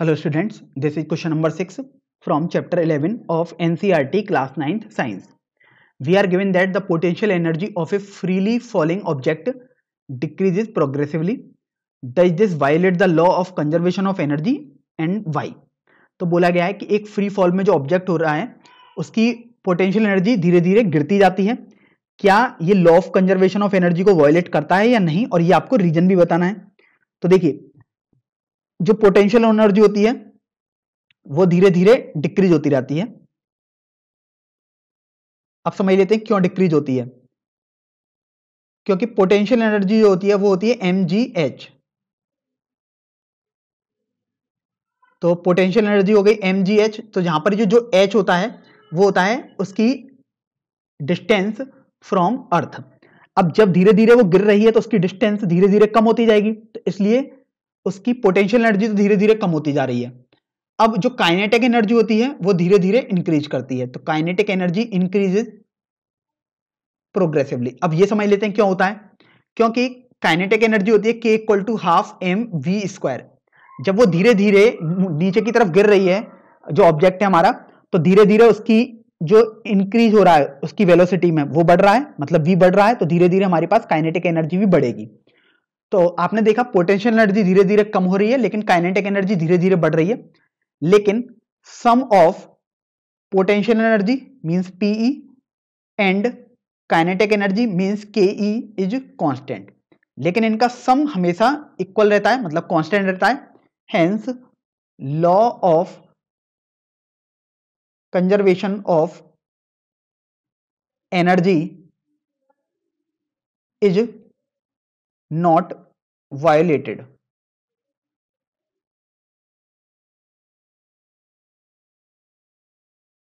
hello students this is question number six from chapter eleven of NCERT class ninth science we are given that the potential energy of a freely falling object decreases progressively does this violate the law of conservation of energy and why तो बोला गया है कि एक free fall में जो object हो रहा है उसकी पोटेंशियल एनर्जी धीरे धीरे गिरती जाती है क्या ये law of conservation of energy को वायोलेट करता है या नहीं और ये आपको रीजन भी बताना है तो देखिए जो पोटेंशियल एनर्जी होती है वो धीरे धीरे डिक्रीज होती रहती है अब समझ लेते हैं क्यों डिक्रीज होती है क्योंकि पोटेंशियल एनर्जी जो होती है वो होती है एम जी एच तो पोटेंशियल एनर्जी हो गई एम जी एच तो यहां पर जो जो एच होता है वो होता है उसकी डिस्टेंस फ्रॉम अर्थ अब जब धीरे धीरे वो गिर रही है तो उसकी डिस्टेंस धीरे धीरे कम होती जाएगी तो इसलिए उसकी पोटेंशियल एनर्जी तो धीरे धीरे कम होती जा रही है अब जो काइनेटिक एनर्जी होती है वो धीरे धीरे इंक्रीज करती है तो काइनेटिक एनर्जी इंक्रीजेज प्रोग्रेसिवली अब ये समझ लेते हैं क्यों होता है क्योंकि काइनेटिक एनर्जी होती है के equal to half M V square जब वो धीरे धीरे नीचे की तरफ गिर रही है जो ऑब्जेक्ट है हमारा तो धीरे धीरे उसकी जो इंक्रीज हो रहा है उसकी वेलोसिटी में वो बढ़ रहा है मतलब वी बढ़ रहा है तो धीरे धीरे हमारे पास काइनेटिक एनर्जी भी बढ़ेगी तो आपने देखा पोटेंशियल एनर्जी धीरे धीरे कम हो रही है लेकिन काइनेटिक एनर्जी धीरे धीरे बढ़ रही है लेकिन sum of potential energy means PE and kinetic energy means K E is constant लेकिन इनका सम हमेशा इक्वल रहता है मतलब कांस्टेंट रहता है hence law of conservation of energy is not violated